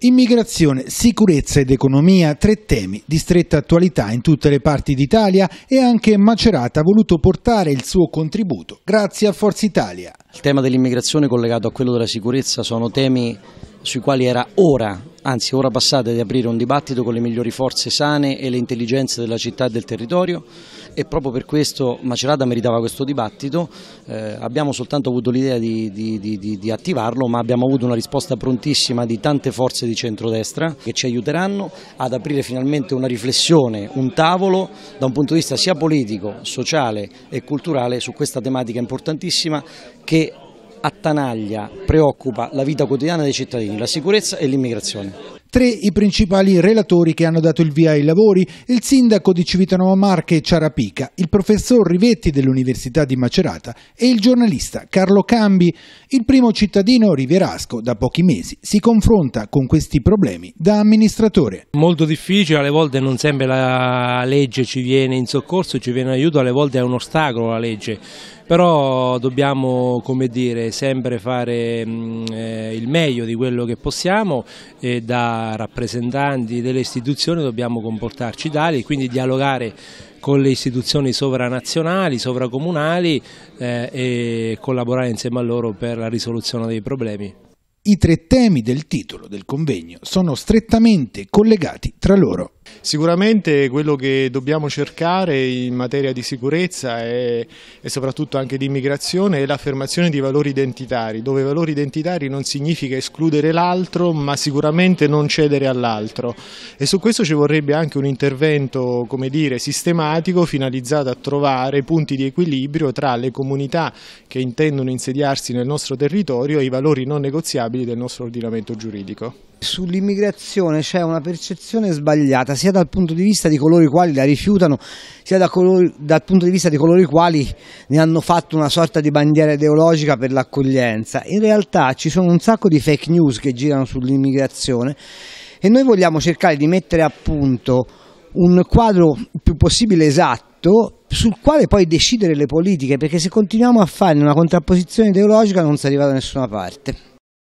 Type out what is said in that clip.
Immigrazione, sicurezza ed economia, tre temi di stretta attualità in tutte le parti d'Italia e anche Macerata ha voluto portare il suo contributo grazie a Forza Italia. Il tema dell'immigrazione collegato a quello della sicurezza sono temi sui quali era ora anzi ora passata di aprire un dibattito con le migliori forze sane e le intelligenze della città e del territorio e proprio per questo Macerata meritava questo dibattito, eh, abbiamo soltanto avuto l'idea di, di, di, di, attivarlo ma abbiamo avuto una risposta prontissima di tante forze di centrodestra che ci aiuteranno ad aprire finalmente una riflessione, un tavolo da un punto di vista sia politico, sociale e culturale su questa tematica importantissima che attanaglia, preoccupa la vita quotidiana dei cittadini, la sicurezza e l'immigrazione. Tre i principali relatori che hanno dato il via ai lavori, il sindaco di Civitanova Marche Ciarapica, il professor Rivetti dell'Università di Macerata e il giornalista Carlo Cambi. Il primo cittadino rivierasco da pochi mesi si confronta con questi problemi da amministratore. Molto difficile, alle volte non sempre la legge ci viene in soccorso, ci viene in aiuto, alle volte è un ostacolo la legge però dobbiamo dire, sempre fare mh, mm, eh, il meglio di quello che possiamo e da rappresentanti delle istituzioni dobbiamo comportarci tali e quindi dialogare con le istituzioni sovranazionali, sovracomunali eh, e collaborare insieme a loro per la risoluzione dei problemi. I tre temi del titolo del convegno sono strettamente collegati tra loro. Sicuramente quello che dobbiamo cercare in materia di sicurezza e, e soprattutto anche di immigrazione è l'affermazione di valori identitari, dove valori identitari non significa escludere l'altro ma sicuramente non cedere all'altro e su questo ci vorrebbe anche un intervento come dire, sistematico finalizzato a trovare punti di equilibrio tra le comunità che intendono insediarsi nel nostro territorio e i valori non negoziabili del nostro ordinamento giuridico. Sull'immigrazione c'è una percezione sbagliata sia dal punto di vista di coloro i quali la rifiutano sia da colori, dal punto di vista di coloro i quali ne hanno fatto una sorta di bandiera ideologica per l'accoglienza. In realtà ci sono un sacco di fake news che girano sull'immigrazione e noi vogliamo cercare di mettere a punto un quadro più possibile esatto sul quale poi decidere le politiche perché se continuiamo a fare una contrapposizione ideologica non si arriva da nessuna parte.